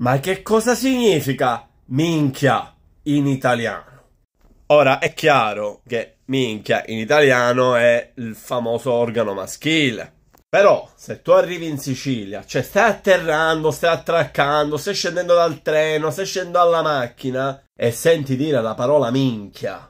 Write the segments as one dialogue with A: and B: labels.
A: Ma che cosa significa minchia in italiano? Ora è chiaro che minchia in italiano è il famoso organo maschile. Però se tu arrivi in Sicilia, cioè stai atterrando, stai attraccando, stai scendendo dal treno, stai scendendo dalla macchina e senti dire la parola minchia,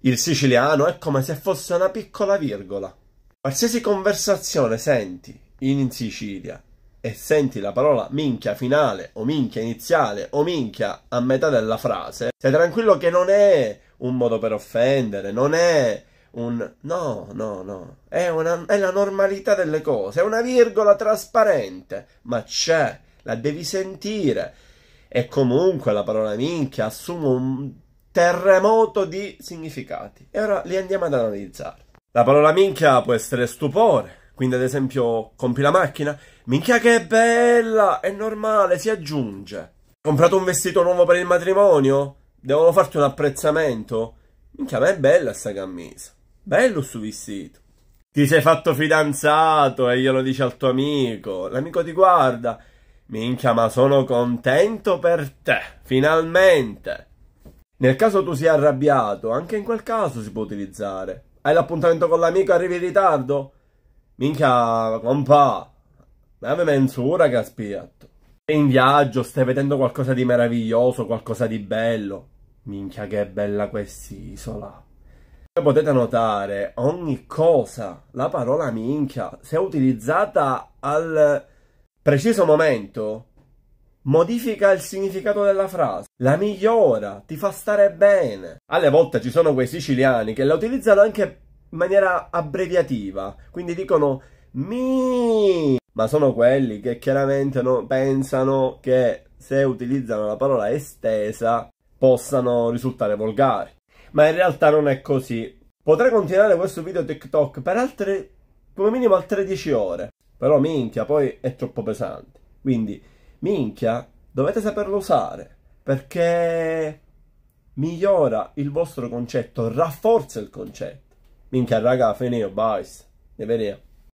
A: il siciliano è come se fosse una piccola virgola. Qualsiasi conversazione senti in Sicilia e senti la parola minchia finale o minchia iniziale o minchia a metà della frase, stai tranquillo che non è un modo per offendere, non è un... no, no, no, è, una, è la normalità delle cose, è una virgola trasparente, ma c'è, la devi sentire. E comunque la parola minchia assume un terremoto di significati. E ora li andiamo ad analizzare. La parola minchia può essere stupore, quindi, ad esempio, compri la macchina, minchia che bella, è normale, si aggiunge. Comprato un vestito nuovo per il matrimonio? Devono farti un apprezzamento? Minchia, ma è bella sta camisa. Bello sto vestito. Ti sei fatto fidanzato e glielo dici al tuo amico. L'amico ti guarda. Minchia, ma sono contento per te, finalmente. Nel caso tu sia arrabbiato, anche in quel caso si può utilizzare. Hai l'appuntamento con l'amico, arrivi in ritardo? Minchia, compà, dammi mezz'ora che aspetto. Sei in viaggio, stai vedendo qualcosa di meraviglioso, qualcosa di bello. Minchia, che bella quest'isola. Come potete notare, ogni cosa, la parola minchia, se utilizzata al preciso momento, modifica il significato della frase, la migliora, ti fa stare bene. Alle volte ci sono quei siciliani che la utilizzano anche per in maniera abbreviativa, quindi dicono mi, ma sono quelli che chiaramente no, pensano che se utilizzano la parola estesa possano risultare volgari. Ma in realtà non è così. Potrei continuare questo video TikTok per altre, come minimo altre 10 ore, però minchia poi è troppo pesante. Quindi minchia dovete saperlo usare perché migliora il vostro concetto, rafforza il concetto. Mimi carraga a finir, boys. Deveria.